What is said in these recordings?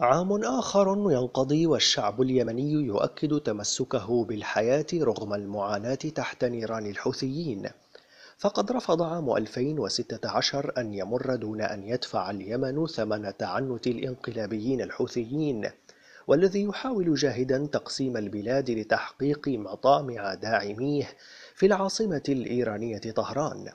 عام آخر ينقضي والشعب اليمني يؤكد تمسكه بالحياة رغم المعاناة تحت نيران الحوثيين فقد رفض عام 2016 أن يمر دون أن يدفع اليمن ثمن تعنت الإنقلابيين الحوثيين والذي يحاول جاهدا تقسيم البلاد لتحقيق مطامع داعميه في العاصمة الإيرانية طهران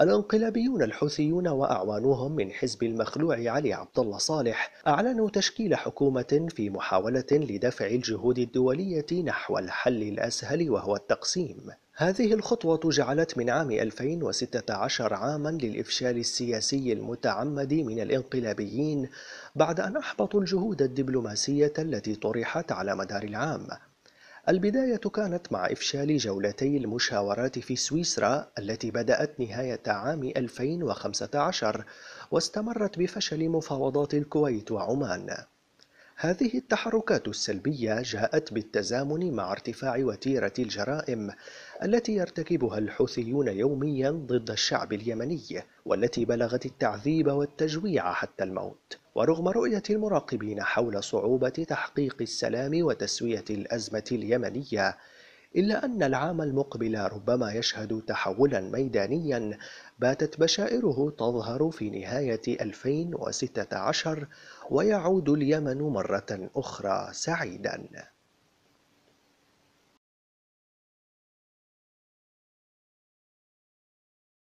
الانقلابيون الحوثيون وأعوانهم من حزب المخلوع علي عبد الله صالح أعلنوا تشكيل حكومة في محاولة لدفع الجهود الدولية نحو الحل الأسهل وهو التقسيم هذه الخطوة جعلت من عام 2016 عاما للإفشال السياسي المتعمد من الانقلابيين بعد أن أحبطوا الجهود الدبلوماسية التي طرحت على مدار العام البداية كانت مع إفشال جولتي المشاورات في سويسرا التي بدأت نهاية عام 2015 واستمرت بفشل مفاوضات الكويت وعمان هذه التحركات السلبية جاءت بالتزامن مع ارتفاع وتيرة الجرائم التي يرتكبها الحوثيون يوميا ضد الشعب اليمني والتي بلغت التعذيب والتجويع حتى الموت ورغم رؤية المراقبين حول صعوبة تحقيق السلام وتسوية الأزمة اليمنية إلا أن العام المقبل ربما يشهد تحولا ميدانيا باتت بشائره تظهر في نهاية 2016 ويعود اليمن مرة أخرى سعيداً